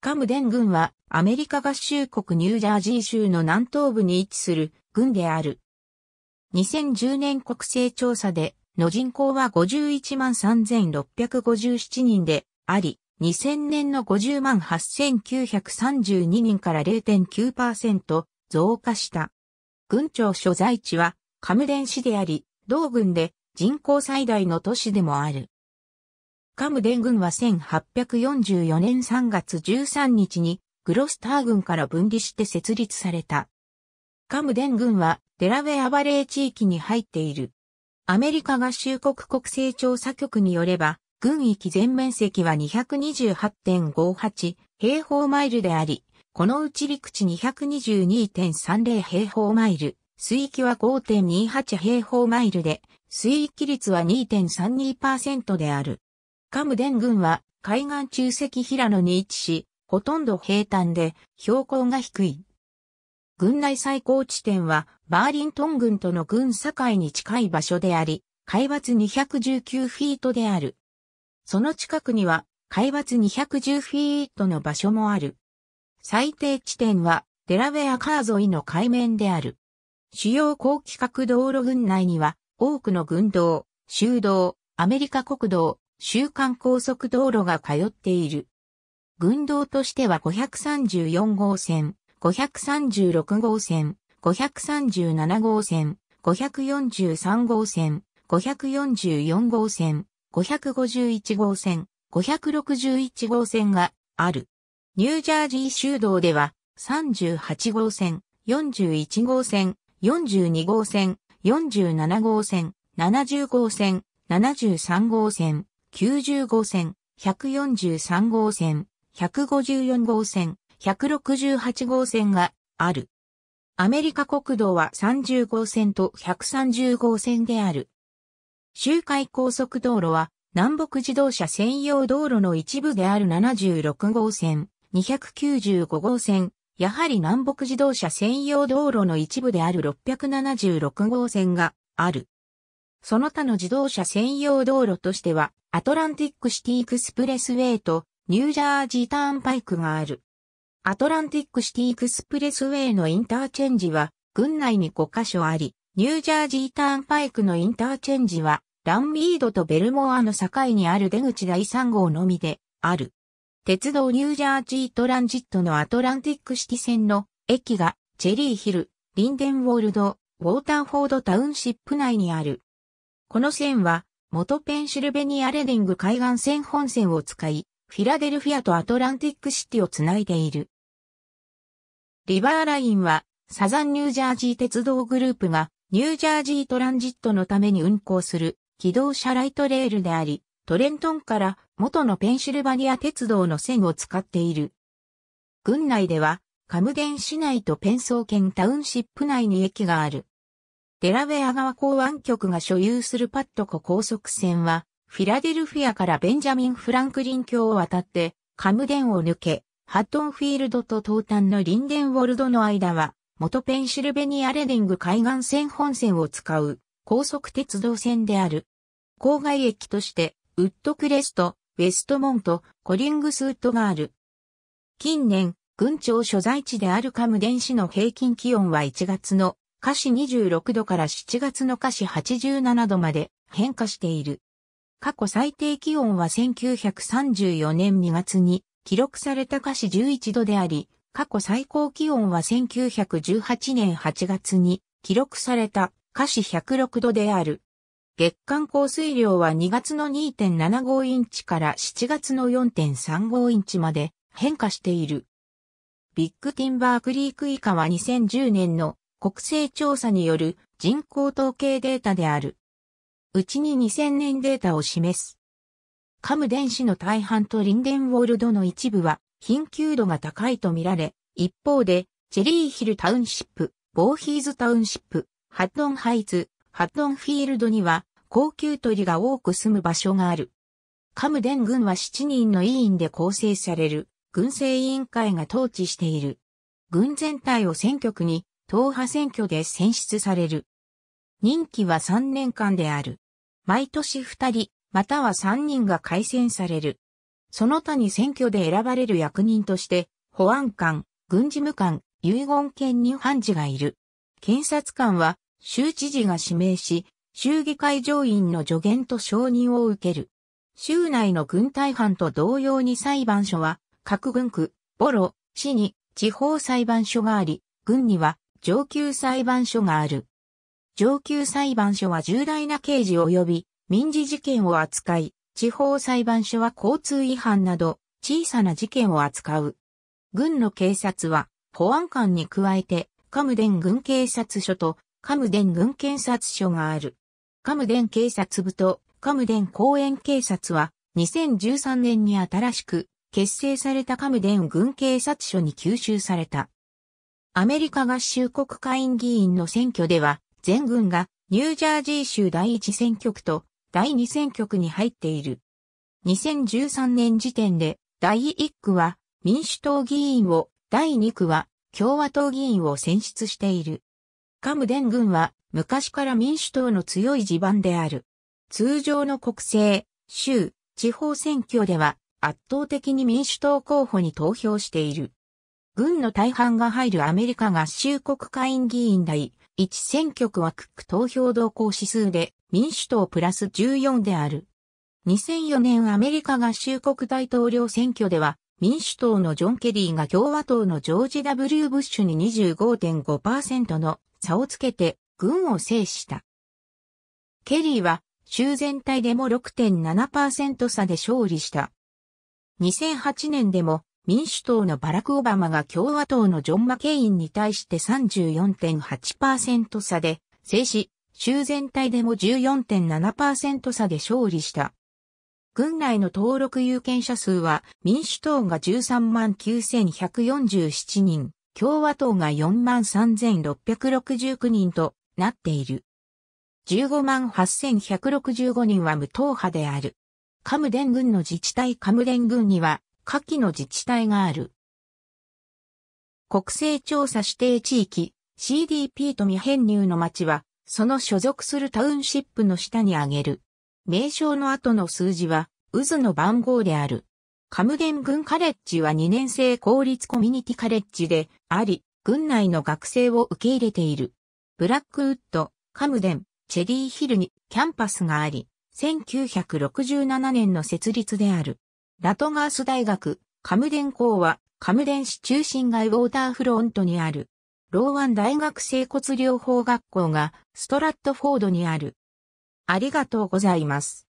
カムデン郡はアメリカ合衆国ニュージャージー州の南東部に位置する郡である。2010年国勢調査での人口は51万3657人であり、2000年の50万8932人から0.9%増加した。郡庁所在地はカムデン市であり、同郡で人口最大の都市でもある。カムデン軍は1844年3月13日にグロスター軍から分離して設立された。カムデン軍はデラウェアバレー地域に入っている。アメリカ合衆国国勢調査局によれば、軍域全面積は228.58平方マイルであり、このうち陸地222.30平方マイル、水域は5.28平方マイルで、水域率は2.32%である。カムデン郡は海岸中石平野に位置し、ほとんど平坦で標高が低い。郡内最高地点はバーリントン郡との郡境に近い場所であり、海抜219フィートである。その近くには海抜210フィートの場所もある。最低地点はデラウェアカー沿いの海面である。主要高規格道路群内には多くの軍道、修道、アメリカ国道、週間高速道路が通っている。軍道としては534号線、536号線、537号線、543号線、544号線、551号線、561号線がある。ニュージャージー州道では38号線、41号線、42号線、47号線、70号線、73号線、90号線、143号線、154号線、168号線がある。アメリカ国道は30号線と130号線である。周回高速道路は南北自動車専用道路の一部である76号線、295号線、やはり南北自動車専用道路の一部である676号線がある。その他の自動車専用道路としては、アトランティックシティエクスプレスウェイとニュージャージーターンパイクがある。アトランティックシティエクスプレスウェイのインターチェンジは、郡内に5カ所あり、ニュージャージーターンパイクのインターチェンジは、ランミードとベルモアの境にある出口第3号のみで、ある。鉄道ニュージャージートランジットのアトランティックシティ線の駅が、チェリーヒル、リンデンウォールド、ウォーターフォードタウンシップ内にある。この線は、元ペンシルベニアレディング海岸線本線を使い、フィラデルフィアとアトランティックシティをつないでいる。リバーラインは、サザンニュージャージー鉄道グループが、ニュージャージートランジットのために運行する、機動車ライトレールであり、トレントンから元のペンシルバニア鉄道の線を使っている。郡内では、カムデン市内とペンソー県タウンシップ内に駅がある。デラウェア川港湾局が所有するパット湖高速船は、フィラデルフィアからベンジャミン・フランクリン橋を渡って、カムデンを抜け、ハットンフィールドと東端のリンデンウォルドの間は、元ペンシルベニアレディング海岸線本線を使う高速鉄道線である。郊外駅として、ウッドクレスト、ウェストモント、コリングスウッドがある。近年、郡庁所在地であるカムデン市の平均気温は1月の華氏26度から7月の華氏87度まで変化している。過去最低気温は1934年2月に記録された華氏11度であり、過去最高気温は1918年8月に記録された華氏106度である。月間降水量は2月の2.75インチから7月の4.35インチまで変化している。ビッグティンバークリーク以下は2010年の国勢調査による人口統計データである。うちに2000年データを示す。カム電子の大半とリンデンウォールドの一部は貧窮度が高いとみられ、一方で、チェリーヒルタウンシップ、ボーヒーズタウンシップ、ハッドンハイツ、ハッドンフィールドには高級鳥が多く住む場所がある。カムデン軍は7人の委員で構成される軍政委員会が統治している。軍全体を選挙区に党派選挙で選出される。任期は3年間である。毎年2人、または3人が改選される。その他に選挙で選ばれる役人として、保安官、軍事務官、遺言権に判事がいる。検察官は、州知事が指名し、州議会上院の助言と承認を受ける。州内の軍隊犯と同様に裁判所は、各軍区、ボロ、市に地方裁判所があり、軍には上級裁判所がある。上級裁判所は重大な刑事及び民事事件を扱い、地方裁判所は交通違反など小さな事件を扱う。軍の警察は保安官に加えて、カムデン軍警察署とカムデン軍検察署がある。カムデン警察部とカムデン公園警察は2013年に新しく結成されたカムデン軍警察署に吸収された。アメリカ合衆国下院議員の選挙では、全軍がニュージャージー州第1選挙区と第2選挙区に入っている。2013年時点で第1区は民主党議員を、第2区は共和党議員を選出している。カムデン軍は昔から民主党の強い地盤である。通常の国政、州、地方選挙では圧倒的に民主党候補に投票している。軍の大半が入るアメリカ合衆国下院議員第1選挙区はクック投票動向指数で民主党プラス14である。2004年アメリカ合衆国大統領選挙では民主党のジョン・ケリーが共和党のジョージ・ W・ ブッシュに25.5%の差をつけて軍を制した。ケリーは州全体でも6.7%差で勝利した。2008年でも民主党のバラク・オバマが共和党のジョン・マケインに対して34.8%差で制止、州全体でも14.7%差で勝利した。軍内の登録有権者数は民主党が13万9147人、共和党が4万3669人となっている。15万8165人は無党派である。カムデン軍の自治体カムデン軍には下記の自治体がある。国勢調査指定地域 CDP と未編入の町は、その所属するタウンシップの下に挙げる。名称の後の数字は、渦の番号である。カムデン軍カレッジは2年生公立コミュニティカレッジであり、軍内の学生を受け入れている。ブラックウッド、カムデン、チェリーヒルにキャンパスがあり、1967年の設立である。ラトガース大学、カムデン校は、カムデン市中心街ウォーターフロントにある、ローワン大学生骨療法学校が、ストラットフォードにある。ありがとうございます。